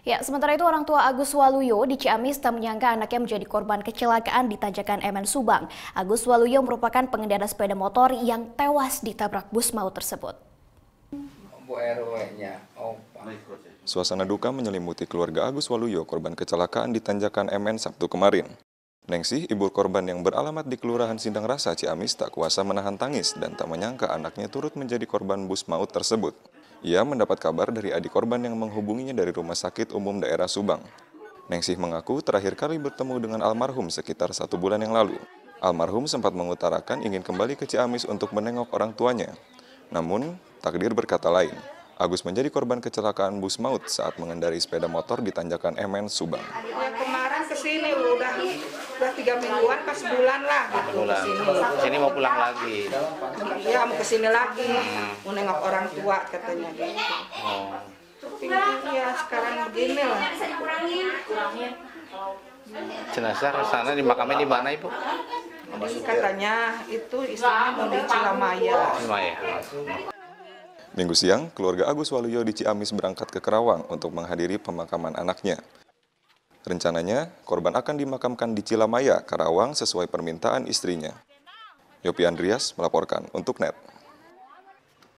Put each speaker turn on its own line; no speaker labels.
Ya, sementara itu orang tua Agus Waluyo di Ciamis tak menyangka anaknya menjadi korban kecelakaan di Tanjakan MN Subang. Agus Waluyo merupakan pengendara sepeda motor yang tewas ditabrak bus maut tersebut. Suasana duka menyelimuti keluarga Agus Waluyo korban kecelakaan di Tanjakan MN Sabtu kemarin. Nengsi, ibu korban yang beralamat di Kelurahan Sindang Rasa, Ciamis tak kuasa menahan tangis dan tak menyangka anaknya turut menjadi korban bus maut tersebut. Ia mendapat kabar dari adik korban yang menghubunginya dari Rumah Sakit Umum Daerah Subang. Nengsih mengaku terakhir kali bertemu dengan almarhum sekitar satu bulan yang lalu. Almarhum sempat mengutarakan ingin kembali ke Ciamis untuk menengok orang tuanya. Namun, takdir berkata lain. Agus menjadi korban kecelakaan bus maut saat mengendari sepeda motor di tanjakan MN Subang. Ya, kemarin kesini udah udah tiga mingguan pas bulan lah gitu Sini mau pulang lagi. Iya kamu kesini lagi mau nengok orang tua katanya gitu oh. ya sekarang begini lah jenazah ke di makamnya di mana ibu Jadi katanya itu istrinya mau di Cilamaya Cilamaya Minggu siang, keluarga Agus Waluyo di Ciamis berangkat ke Kerawang untuk menghadiri pemakaman anaknya. Rencananya, korban akan dimakamkan di Cilamaya, Karawang sesuai permintaan istrinya. Yopi Andreas melaporkan untuk NET.